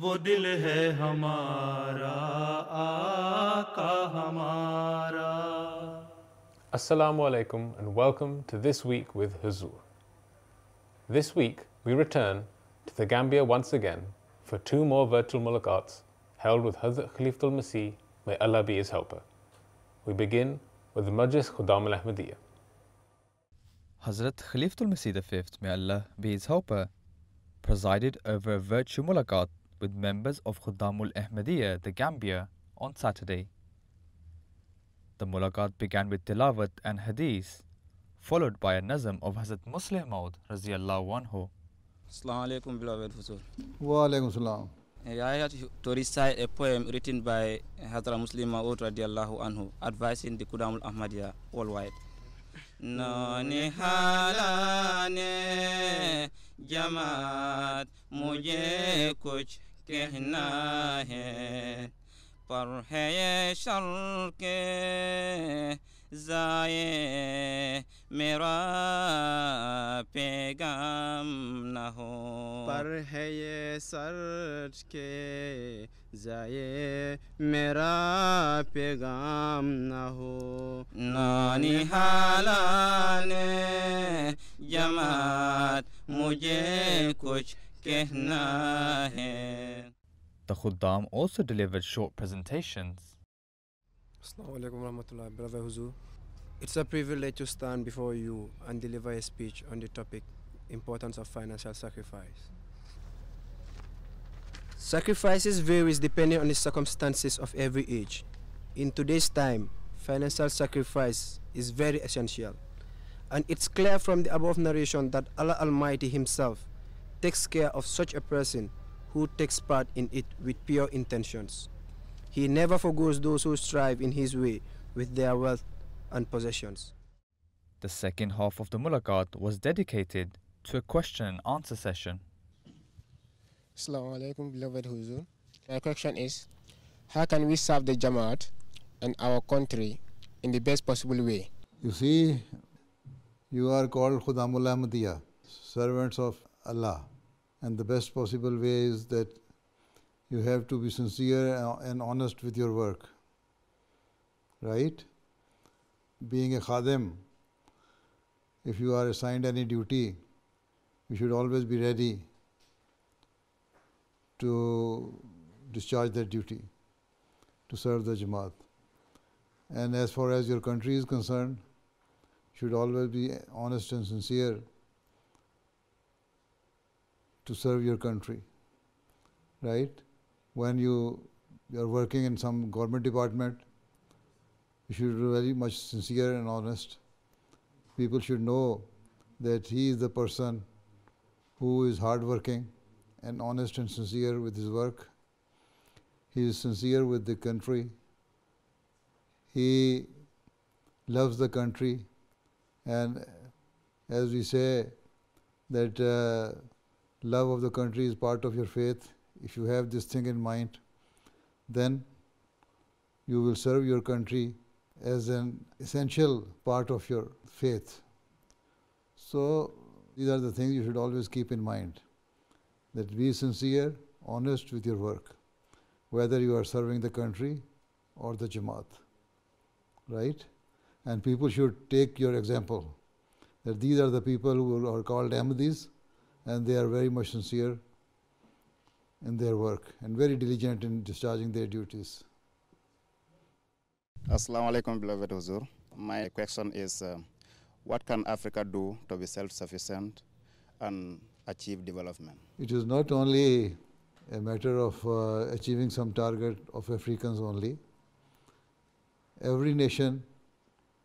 वो दिल है हमारा आका हमारा Assalamu alaikum and welcome to this week with Huzur. This week we return to the Gambia once again for two more virtual mulaqats held with Hazrat Khalifatul Masih, may Allah be his helper. We begin with the Majlis Khudam al Ahmadiyya. Hazrat Khalifatul Masih V, may Allah be his helper, presided over a virtual mulaqat with members of Khuddamul Ahmadiyya, the Gambia, on Saturday. The mulaqat began with tilawat and hadith, followed by a nazm of Hazrat Muslim Maud radiallahu anhu. Assalamu alaikum beloved Wa alaikum salam. I had to recite a poem written by Hazrat Muslim Maud radiallahu anhu, advising the Khudamul Ahmadiyya worldwide. नौने हालाने Jamaat mujhe kuch. कहना है पर है ये sir के जाए मेरा पैगाम न हो पर है ये सर के जाए मेरा पैगाम न हो नानी हालाने जमात मुझे कुछ कहना है The Khuddam also delivered short presentations. Brother Huzur. It's a privilege to stand before you and deliver a speech on the topic importance of financial sacrifice. Sacrifices varies depending on the circumstances of every age. In today's time, financial sacrifice is very essential. And it's clear from the above narration that Allah Almighty himself takes care of such a person who takes part in it with pure intentions. He never forgoes those who strive in his way with their wealth and possessions. The second half of the Mulaqat was dedicated to a question and answer session. Assalamu alaikum, beloved Huzur. My question is How can we serve the Jamaat and our country in the best possible way? You see, you are called Khudamul Ahmadiyya, servants of Allah. And the best possible way is that you have to be sincere and honest with your work. Right? Being a khadim, if you are assigned any duty, you should always be ready to discharge that duty, to serve the Jamaat. And as far as your country is concerned, you should always be honest and sincere to serve your country, right? When you, are working in some government department, you should be very much sincere and honest. People should know that he is the person who is hardworking and honest and sincere with his work. He is sincere with the country. He loves the country and as we say that uh, love of the country is part of your faith, if you have this thing in mind, then you will serve your country as an essential part of your faith. So, these are the things you should always keep in mind that be sincere, honest with your work, whether you are serving the country or the Jamaat. Right? And people should take your example that these are the people who are called Ahmadis and they are very much sincere in their work and very diligent in discharging their duties. Assalamu alaikum, beloved Huzur. My question is uh, what can Africa do to be self sufficient and achieve development? It is not only a matter of uh, achieving some target of Africans only. Every nation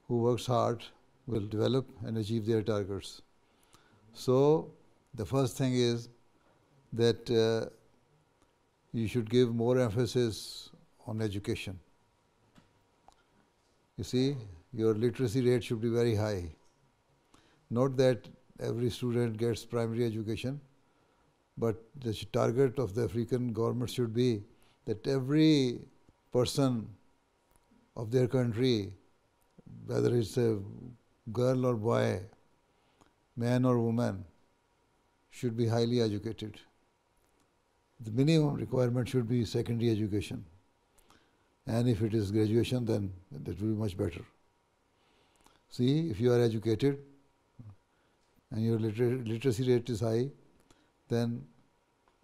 who works hard will develop and achieve their targets. So, the first thing is that uh, you should give more emphasis on education. You see, your literacy rate should be very high. Not that every student gets primary education, but the target of the African government should be that every person of their country, whether it's a girl or boy, man or woman, should be highly educated. The minimum requirement should be secondary education. And if it is graduation, then that will be much better. See, if you are educated and your liter literacy rate is high, then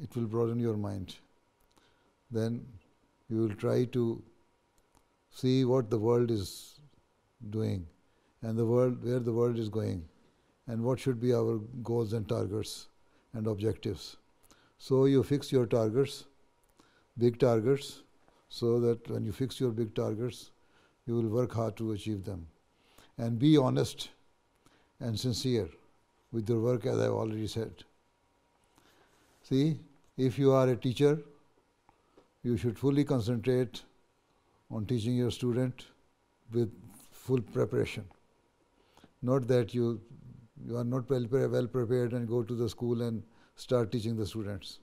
it will broaden your mind. Then you will try to see what the world is doing and the world where the world is going and what should be our goals and targets and objectives. So you fix your targets, big targets, so that when you fix your big targets, you will work hard to achieve them. And be honest and sincere with your work, as I've already said. See, if you are a teacher, you should fully concentrate on teaching your student with full preparation. Not that you you are not well, well prepared and go to the school and start teaching the students.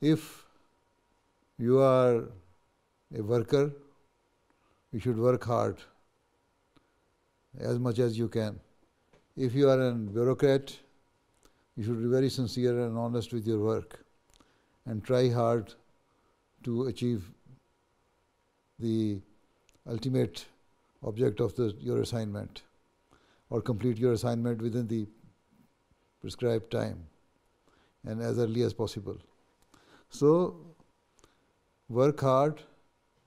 If you are a worker, you should work hard as much as you can. If you are a bureaucrat, you should be very sincere and honest with your work and try hard to achieve the ultimate object of the, your assignment or complete your assignment within the prescribed time and as early as possible. So, work hard,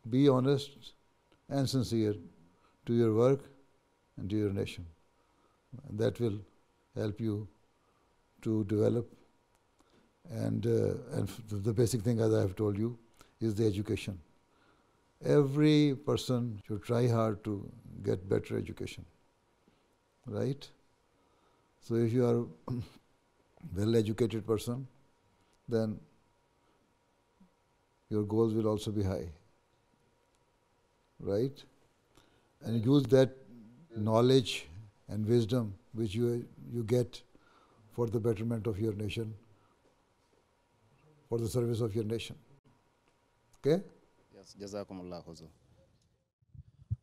be honest and sincere to your work and to your nation. And that will help you to develop. And, uh, and the basic thing, as I have told you, is the education. Every person should try hard to get better education right? So if you are well-educated person, then your goals will also be high, right? And use that knowledge and wisdom which you you get for the betterment of your nation, for the service of your nation. Okay? Yes, Jazakumullah Huzur.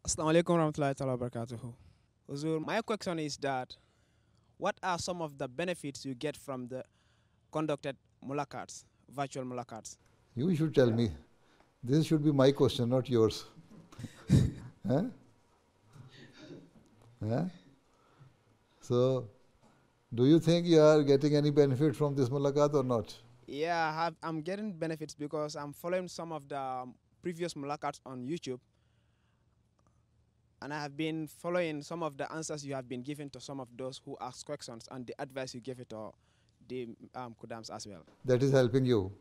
Assalamu alaikum warahmatullahi so my question is that what are some of the benefits you get from the conducted mulakats, virtual mulakats? You should tell me. This should be my question, not yours. huh? Huh? So, do you think you are getting any benefit from this mulakat or not? Yeah, I am getting benefits because I'm following some of the previous mulakats on YouTube and I have been following some of the answers you have been giving to some of those who ask questions and the advice you gave it to the um, Kudams as well. That is helping you?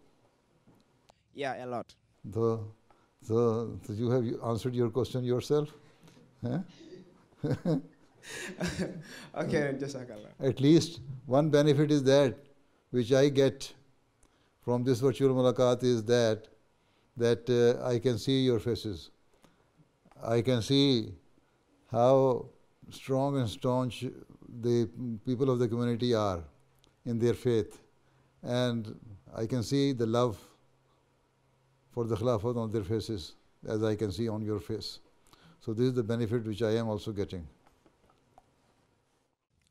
Yeah, a lot. The, the, the you have answered your question yourself? Huh? okay, Jazakallah. Uh, at least one benefit is that which I get from this virtual mulakat is that that uh, I can see your faces. I can see how strong and staunch the people of the community are in their faith. And I can see the love for the Khilafat on their faces, as I can see on your face. So this is the benefit which I am also getting.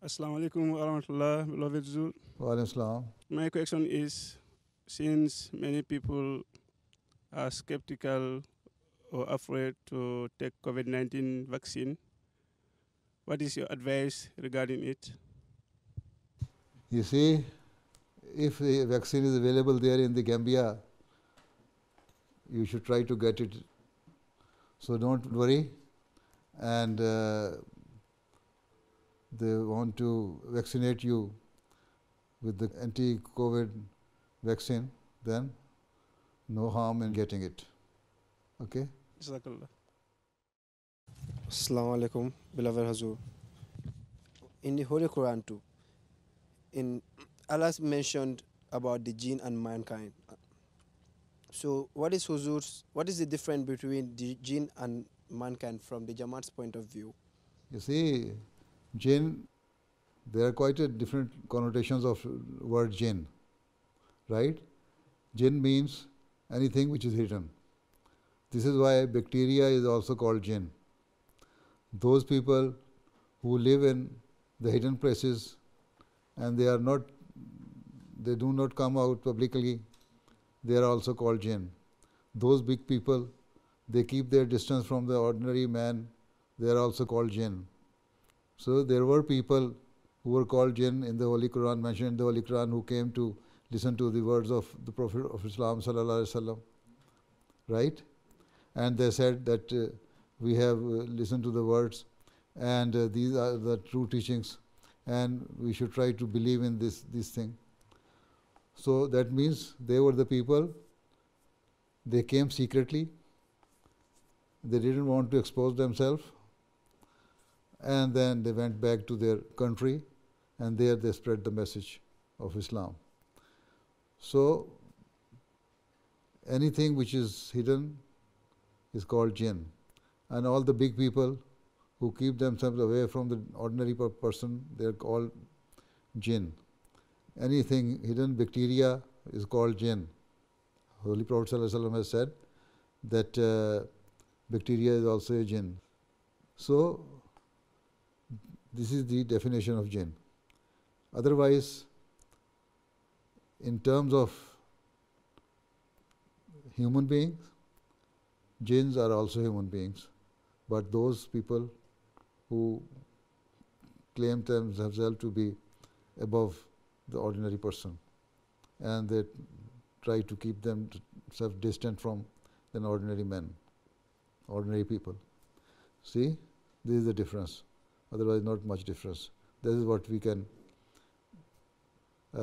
Assalamu alaikum wa rahmatullah, beloved Zul. Wa alaikum My question is, since many people are skeptical or afraid to take COVID-19 vaccine, what is your advice regarding it? You see, if the vaccine is available there in the Gambia, you should try to get it. So don't worry. And uh, they want to vaccinate you with the anti COVID vaccine, then no harm in getting it. Okay? Assalamu alaikum, beloved Hazur. In the Holy Quran too, in Allah mentioned about the jinn and mankind. So what is Huzur's, what is the difference between the jinn and mankind from the Jamaat's point of view? You see, jinn, there are quite a different connotations of word jinn, right? Jinn means anything which is hidden. This is why bacteria is also called jinn those people who live in the hidden places and they are not they do not come out publicly they are also called jinn those big people they keep their distance from the ordinary man they are also called jinn so there were people who were called jinn in the holy quran mentioned in the holy quran who came to listen to the words of the prophet of islam sallallahu alaihi wasallam right and they said that uh, we have uh, listened to the words, and uh, these are the true teachings, and we should try to believe in this, this thing. So that means they were the people, they came secretly, they didn't want to expose themselves, and then they went back to their country, and there they spread the message of Islam. So anything which is hidden is called jinn and all the big people who keep themselves away from the ordinary person, they are called jinn. Anything hidden bacteria is called jinn. Holy Prophet ﷺ has said that uh, bacteria is also a jinn. So, this is the definition of jinn. Otherwise, in terms of human beings, jinns are also human beings. But those people who claim themselves to be above the ordinary person and they try to keep themselves distant from an ordinary man, ordinary people. See, this is the difference. Otherwise, not much difference. This is what we can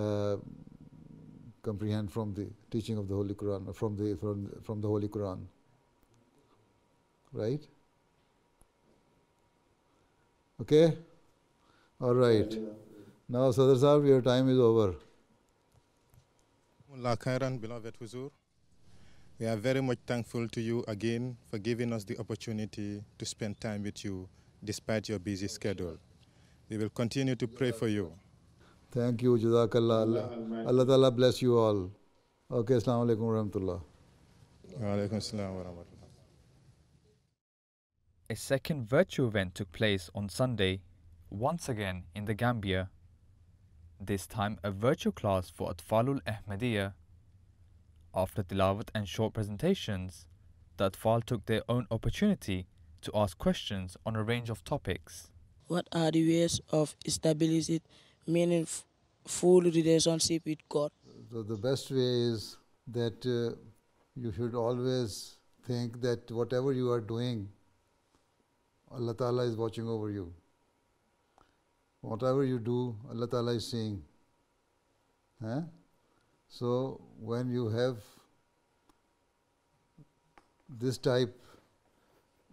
uh, comprehend from the teaching of the Holy Quran, from the from, from the Holy Quran. Right? Okay? All right. Now, Sadr Sahib, your time is over. Mullah Khairan, beloved Huzur. We are very much thankful to you again for giving us the opportunity to spend time with you despite your busy schedule. We will continue to pray for you. Thank you, Jazakallah. Allah, Allah Ta'ala bless you all. Okay, Assalamu alaikum wa rahmatullah. Wa alaikum assalam wa rahmatullah a second virtual event took place on Sunday, once again in the Gambia. This time a virtual class for Atfalul Ahmadiyya. After tilawat and short presentations, the Atfal took their own opportunity to ask questions on a range of topics. What are the ways of establishing meaningful relationship with God? So the best way is that uh, you should always think that whatever you are doing Allah Ta'ala is watching over you. Whatever you do, Allah Ta'ala is seeing. Eh? So when you have this type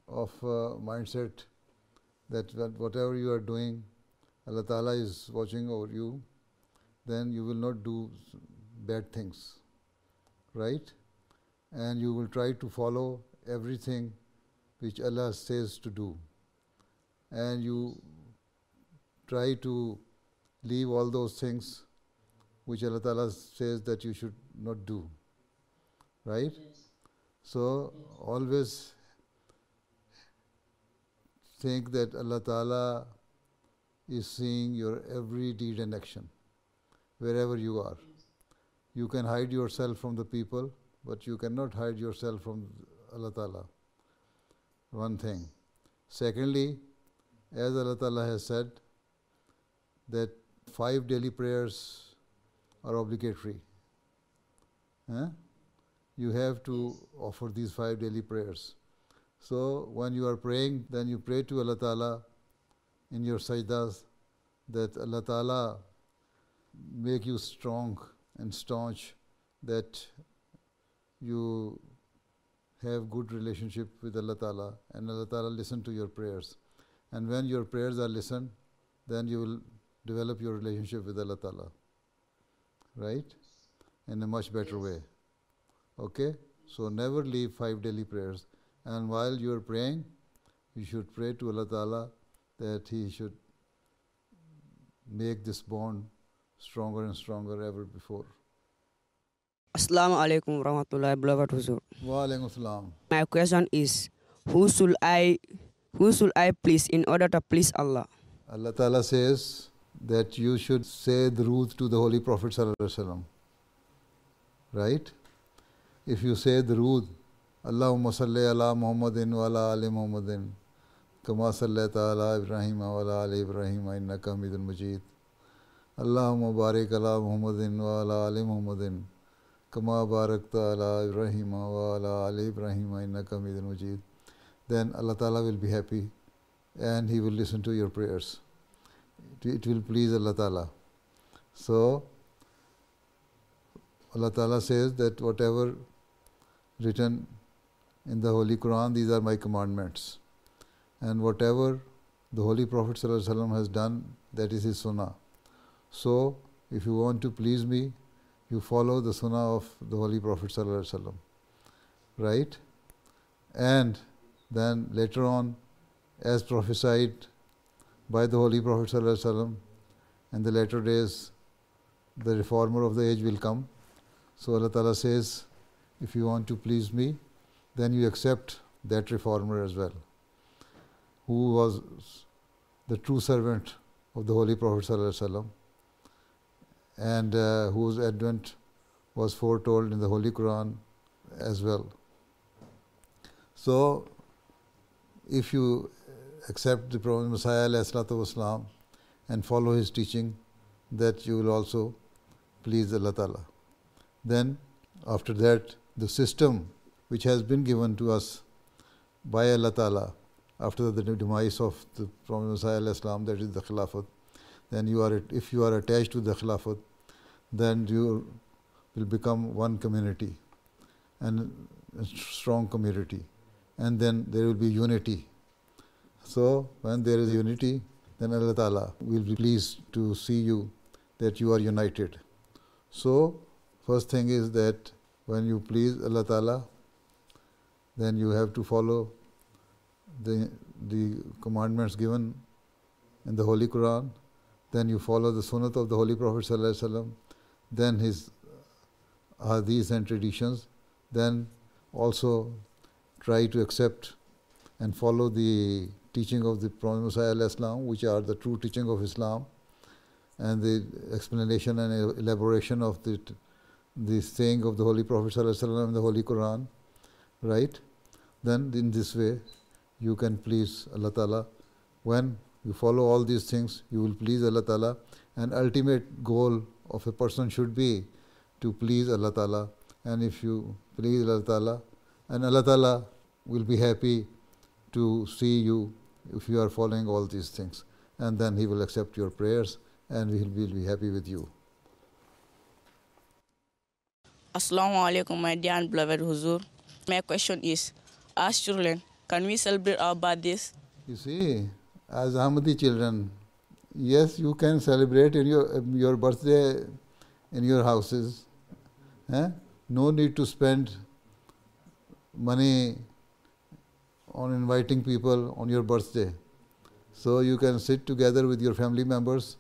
of uh, mindset that whatever you are doing, Allah Ta'ala is watching over you, then you will not do bad things, right? And you will try to follow everything which Allah says to do, and you try to leave all those things which Allah Ta'ala says that you should not do. Right? Yes. So yes. always think that Allah Ta'ala is seeing your every deed and action, wherever you are. Yes. You can hide yourself from the people, but you cannot hide yourself from Allah Ta'ala one thing. Secondly, as Allah Ta'ala has said, that five daily prayers are obligatory. Eh? You have to offer these five daily prayers. So when you are praying, then you pray to Allah Ta'ala in your sajdas that Allah Ta'ala make you strong and staunch that you have good relationship with Allah Ta'ala and Allah Ta'ala listen to your prayers. And when your prayers are listened, then you will develop your relationship with Allah Ta'ala. Right? In a much better yes. way. Okay? So never leave five daily prayers. And while you are praying, you should pray to Allah Ta'ala that He should make this bond stronger and stronger ever before. Assalamu alaikum warahmatullahi wabarakatuh. Huzur. Wa alaikum My question is who should I who should I please in order to please Allah? Allah Ta'ala says that you should say the Ruth to the Holy Prophet Sallallahu Right? If you say the Ruth, Allahumma salli ala Muhammadin wa ala ali Muhammadin kama sallaita ala Ibrahim wa ala ali Ibrahim innaka Hamidul Majid. Allahumma barik ala Muhammadin wa ala ali Muhammadin Kama barakta ala Ibrahim wa ala ali Ibrahim innaka Then Allah Ta'ala will be happy and He will listen to your prayers. It will please Allah Ta'ala. So, Allah Ta'ala says that whatever written in the Holy Quran, these are my commandments. And whatever the Holy Prophet has done, that is his sunnah. So, if you want to please me, you follow the sunnah of the Holy Prophet ﷺ, right? And then later on, as prophesied by the Holy Prophet ﷺ, in the later days, the reformer of the age will come. So Allah Ta'ala says, if you want to please me, then you accept that reformer as well, who was the true servant of the Holy Prophet ﷺ and uh, whose advent was foretold in the Holy Quran as well. So, if you accept the Prophet Messiah والسلام, and follow his teaching, that you will also please Allah Ta'ala. Then, after that, the system which has been given to us by Allah Ta'ala after the demise of the Prophet Messiah, that is the Khilafat, then you are, if you are attached to the Khilafat, then you will become one community and a strong community. And then there will be unity. So when there is unity, then Allah Ta'ala will be pleased to see you that you are united. So first thing is that when you please Allah Ta'ala, then you have to follow the, the commandments given in the Holy Quran then you follow the sunnah of the Holy Prophet ﷺ, then his uh, hadiths and traditions, then also try to accept and follow the teaching of the Prophet Messiah which are the true teaching of Islam and the explanation and elaboration of the, the saying of the Holy Prophet ﷺ and the Holy Quran, right? Then in this way you can please Allah Ta'ala when you follow all these things, you will please Allah Ta'ala. And ultimate goal of a person should be to please Allah Ta'ala. And if you please Allah Ta'ala, and Allah Ta'ala will be happy to see you if you are following all these things. And then He will accept your prayers and He will be happy with you. Assalamu alaikum, my dear and beloved Huzur. My question is, as children, can we celebrate our birthdays? You see, as Ahmadi children, yes, you can celebrate in your, um, your birthday in your houses. Eh? No need to spend money on inviting people on your birthday. So you can sit together with your family members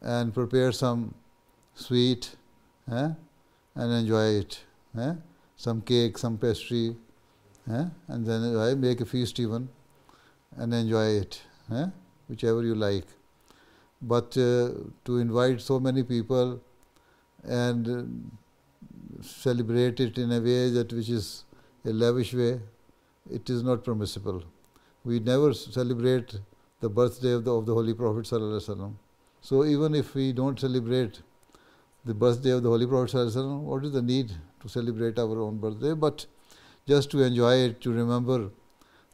and prepare some sweet eh? and enjoy it. Eh? Some cake, some pastry, eh? and then eh, make a feast even and enjoy it, eh? whichever you like. But uh, to invite so many people and uh, celebrate it in a way that which is a lavish way, it is not permissible. We never celebrate the birthday of the, of the Holy Prophet So even if we don't celebrate the birthday of the Holy Prophet what is the need to celebrate our own birthday? But just to enjoy it, to remember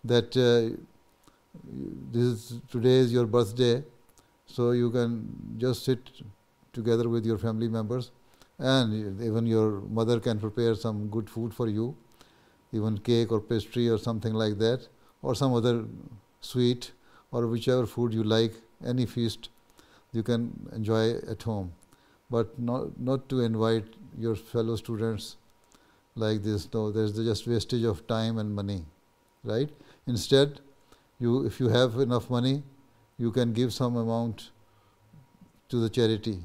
that uh, this is today is your birthday, so you can just sit together with your family members, and even your mother can prepare some good food for you, even cake or pastry or something like that, or some other sweet or whichever food you like, any feast you can enjoy at home, but not not to invite your fellow students like this. No, there's just wastage of time and money, right? Instead you, if you have enough money, you can give some amount to the charity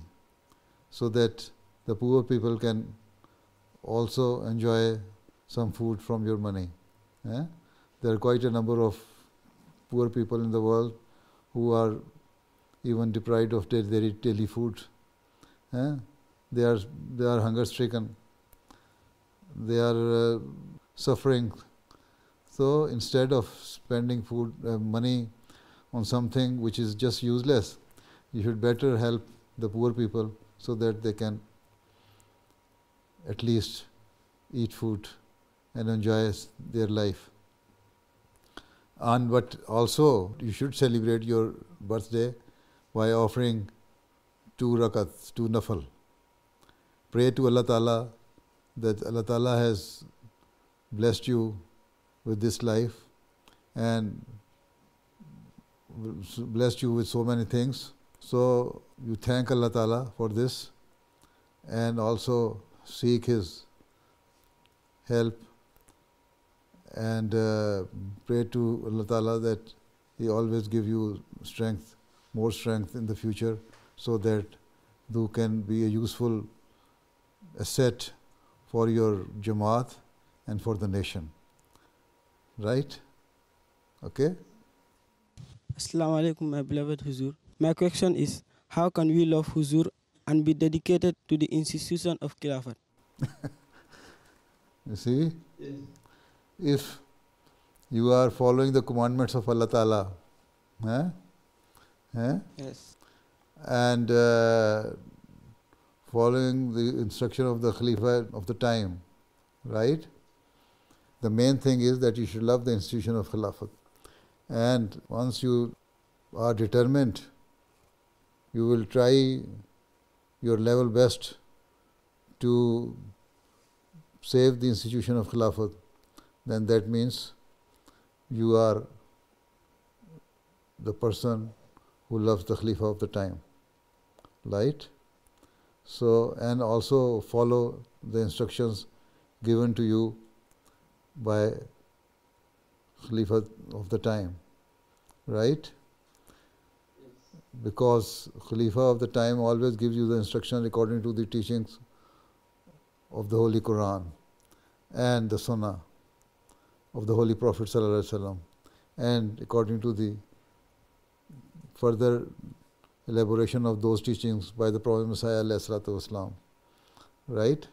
so that the poor people can also enjoy some food from your money. Eh? There are quite a number of poor people in the world who are even deprived of their, their daily food. Eh? They are they are hunger stricken. They are uh, suffering so instead of spending food uh, money on something which is just useless, you should better help the poor people so that they can at least eat food and enjoy their life. And but also you should celebrate your birthday by offering two rakats, two nafal. Pray to Allah Ta'ala that Allah Ta'ala has blessed you with this life and blessed you with so many things. So you thank Allah Ta'ala for this and also seek His help and uh, pray to Allah Ta'ala that He always give you strength, more strength in the future so that you can be a useful asset for your Jamaat and for the nation right? Okay. Assalamu alaikum, my beloved Huzur. My question is how can we love Huzur and be dedicated to the institution of Khilafat? you see? Yes. If you are following the commandments of Allah Ta'ala, eh? Eh? Yes. And uh, following the instruction of the Khalifa of the time, right? The main thing is that you should love the institution of Khilafat. And once you are determined, you will try your level best to save the institution of Khilafat, then that means you are the person who loves the Khalifa of the time. Right? So, and also follow the instructions given to you by Khalifa of the time, right? Because Khalifa of the time always gives you the instruction according to the teachings of the Holy Quran and the Sunnah of the Holy Prophet and according to the further elaboration of those teachings by the Prophet Messiah والسلام, right?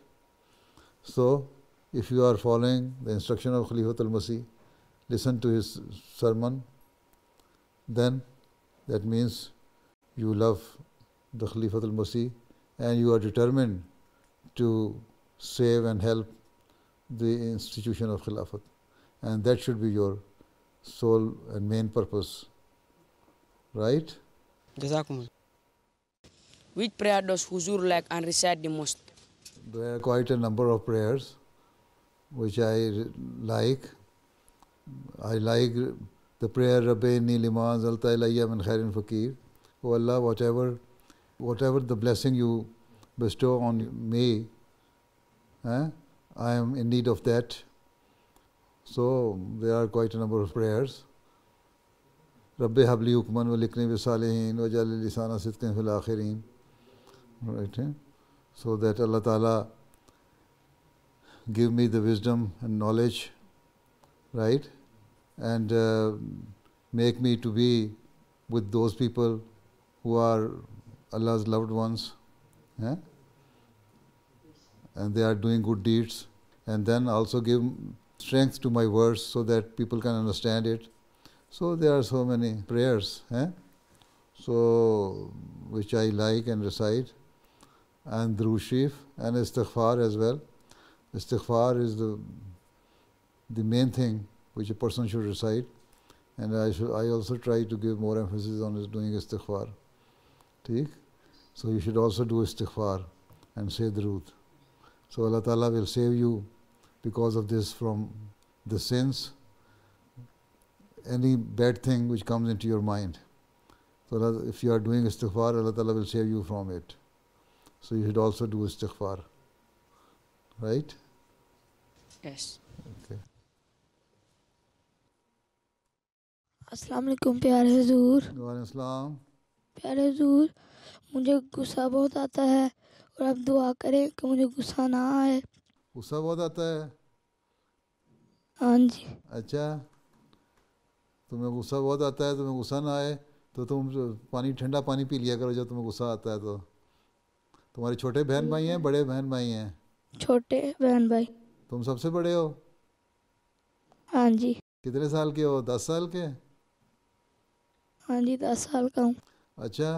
So if you are following the instruction of Khalifat al-Masih, listen to his sermon, then that means you love the Khalifat al-Masih and you are determined to save and help the institution of Khilafat. And that should be your sole and main purpose. Right? Jazakumullah. Which prayer does Huzur like and recite the most? There are quite a number of prayers. which I like. I like the prayer Rabbaini liman zalta ilayya min khairin fakir. O Allah, whatever, whatever the blessing you bestow on me, eh, I am in need of that. So there are quite a number of prayers. रब हबली हुक्मन व लिखने वसालहन वजालसाना सिद्किन फिलाखरीन right है so that अल्लाह ताला give me the wisdom and knowledge, right? And uh, make me to be with those people who are Allah's loved ones. And they are doing good deeds. And then also give strength to my words so that people can understand it. So there are so many prayers, so which I like and recite, and Drushif and Istighfar as well. Istighfar is the, the main thing which a person should recite. And I, should, I also try to give more emphasis on doing istighfar. Teak? So you should also do istighfar and say durood. So Allah Ta'ala will save you because of this from the sins, any bad thing which comes into your mind. So if you are doing istighfar, Allah Ta'ala will save you from it. So you should also do istighfar. Right? Yes. अस्सलाम वालेकुम प्यारे हजूर वालेकुम प्यारे हजूर मुझे गुस्सा बहुत आता है और आप दुआ करें कि मुझे गुस्सा ना आए गुस्सा बहुत आता है हाँ जी अच्छा तुम्हें गुस्सा बहुत आता है तुम्हें गुस्सा ना आए तो तुम पानी ठंडा पानी पी लिया करो जब तुम्हें गुस्सा आता है तो तुम्हारे छोटे बहन भाई हैं बड़े बहन भाई हैं छोटे बहन भाई तुम सबसे बड़े हो हाँ जी कितने साल के हो दस साल के हाँ जी दस साल का हूँ अच्छा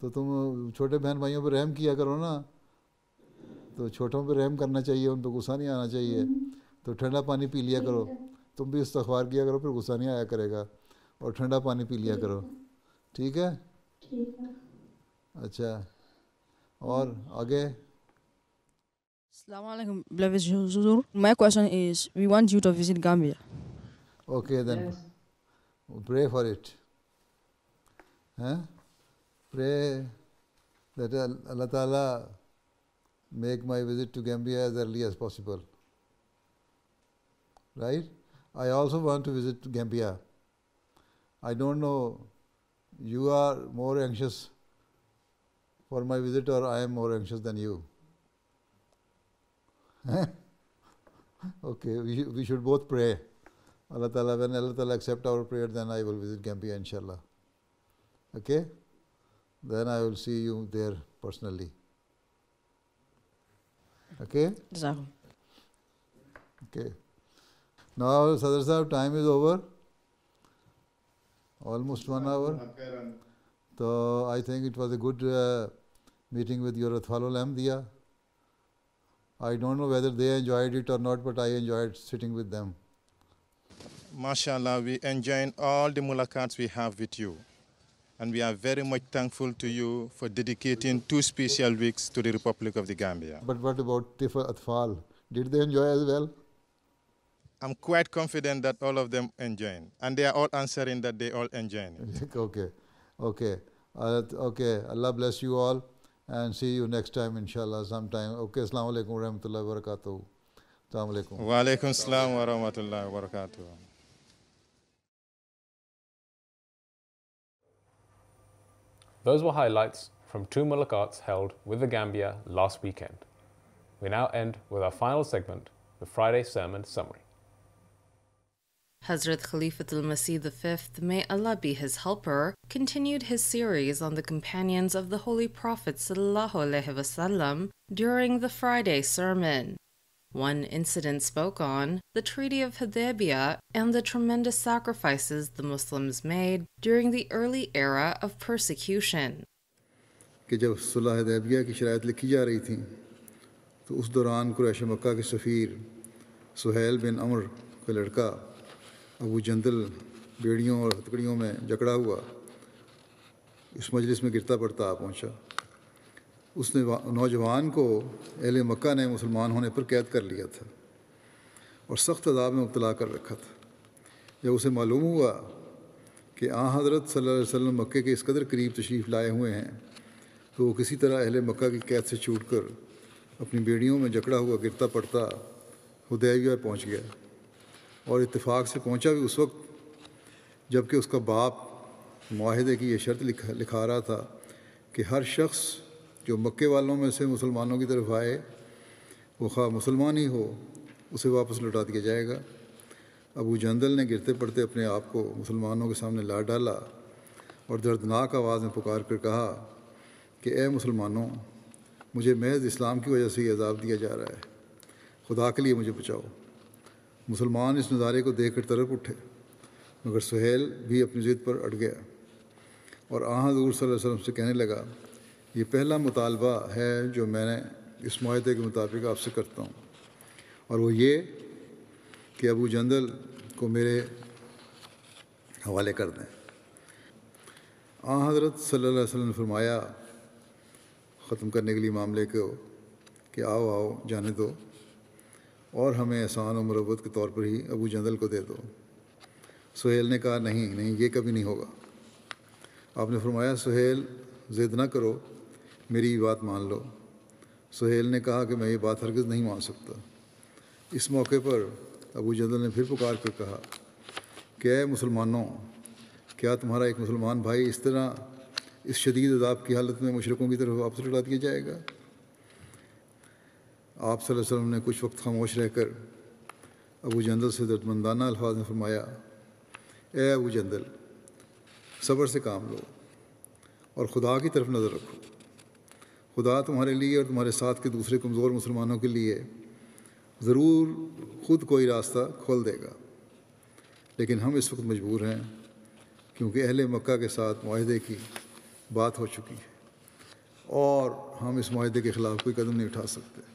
तो तुम छोटे बहन भाइयों पर रहम किया करो ना तो छोटों पर रहम करना चाहिए उन पर गुस्सा नहीं आना चाहिए तो ठंडा पानी पी लिया करो तुम भी इस्तफार किया करो फिर गुस्सा नहीं आया करेगा और ठंडा पानी पी लिया करो ठीक है अच्छा और आगे My question is we want you to visit Gambia. Okay, then yes. pray for it. Huh? Pray that Allah Ta'ala make my visit to Gambia as early as possible. Right? I also want to visit Gambia. I don't know, you are more anxious for my visit, or I am more anxious than you okay, we, we should both pray. Allah Ta'ala, when Allah Ta'ala accept our prayer, then I will visit Gambia, inshallah. Okay? Then I will see you there personally. Okay? Jazakum. Okay. Now, Sadr Sahib, time is over. Almost one hour. So, I think it was a good uh, meeting with your Athalul Ahmadiyya. I don't know whether they enjoyed it or not, but I enjoyed sitting with them. MashaAllah, we enjoy all the mulakats we have with you. And we are very much thankful to you for dedicating two special weeks to the Republic of the Gambia. But what about Tifa Atfal? Did they enjoy as well? I'm quite confident that all of them enjoyed. And they are all answering that they all enjoyed. okay, okay. Uh, okay, Allah bless you all and see you next time inshallah sometime okay assalamu alaikum assalamu alaikum wa alaikum assalam wa rahmatullahi wa barakatuh Those were highlights from two mulaqats held with the Gambia last weekend. We now end with our final segment, the Friday Sermon Summary. Hazrat Khalifatul Masih V, may Allah be his helper, continued his series on the companions of the Holy Prophet وسلم, during the Friday sermon. One incident spoke on the Treaty of Hudaybiyah and the tremendous sacrifices the Muslims made during the early era of persecution. कि जब सुलह हदैबिया की अबू जंदल बेड़ियों और हथकड़ियों में जकड़ा हुआ इस मजलिस में गिरता पड़ता आ पहुँचा उसने नौजवान को अहल मक् ने मुसलमान होने पर कैद कर लिया था और सख्त अदाब में मुबला कर रखा था जब उसे मालूम हुआ कि आ हज़रत सल्लल्लाहु अलैहि के इस कदर करीब तशरीफ़ लाए हुए हैं तो वो किसी तरह अहल मक्का की कैद से छूट कर अपनी बेड़ियों में जकड़ा हुआ गिरता पड़ता हुदैबिया पहुँच गया और इतफाक़ से पहुंचा भी उस वक्त जबकि उसका बाप माहदे की यह शर्त लिखा लिखा रहा था कि हर शख्स जो मक्के वालों में से मुसलमानों की तरफ आए वो खा मुसलमान ही हो उसे वापस लौटा दिया जाएगा अबू जंदल ने गिरते पड़ते अपने आप को मुसलमानों के सामने ला डाला और दर्दनाक आवाज़ में पुकार कर कहा कि ए मुसलमानों मुझे महज इस्लाम की वजह से ये अजाब दिया जा रहा है खुदा के लिए मुझे बचाओ मुसलमान इस नज़ारे को देख कर तड़प उठे मगर सुहेल भी अपनी ज़िद पर अट गया और आ हजूर वसल्लम से कहने लगा ये पहला मुतालबा है जो मैंने इस माहे के मुताबिक आपसे करता हूँ और वो ये कि अबू जंदल को मेरे हवाले कर दें आ हज़रत सल्ला ने फरमाया ख़त्म करने के लिए मामले को कि आओ आओ जाने दो और हमें एहसान और मरवत के तौर पर ही अबू जंदल को दे दो सुहेल ने कहा नहीं नहीं ये कभी नहीं होगा आपने फरमाया सुहेल ज़िद ना करो मेरी बात मान लो सुहेल ने कहा कि मैं ये बात हरगज़ नहीं मान सकता इस मौके पर अबू जंदल ने फिर पुकार कर कहा क्या मुसलमानों क्या तुम्हारा एक मुसलमान भाई इस तरह इस शदीद अदाब की हालत में मशरकों की तरफ वापस लौटा दिया जाएगा आप वसल्लम ने कुछ वक्त खामोश रहकर अबू जंदल से दर्दमंदाना अल्फाज में फरमाया ए अबू जंदल सब्र से काम लो और खुदा की तरफ नज़र रखो खुदा तुम्हारे लिए और तुम्हारे साथ के दूसरे कमज़ोर मुसलमानों के लिए ज़रूर खुद कोई रास्ता खोल देगा लेकिन हम इस वक्त मजबूर हैं क्योंकि अहल मक्का के साथ माहदे की बात हो चुकी है और हम इस माहदे के ख़िलाफ़ कोई कदम नहीं उठा सकते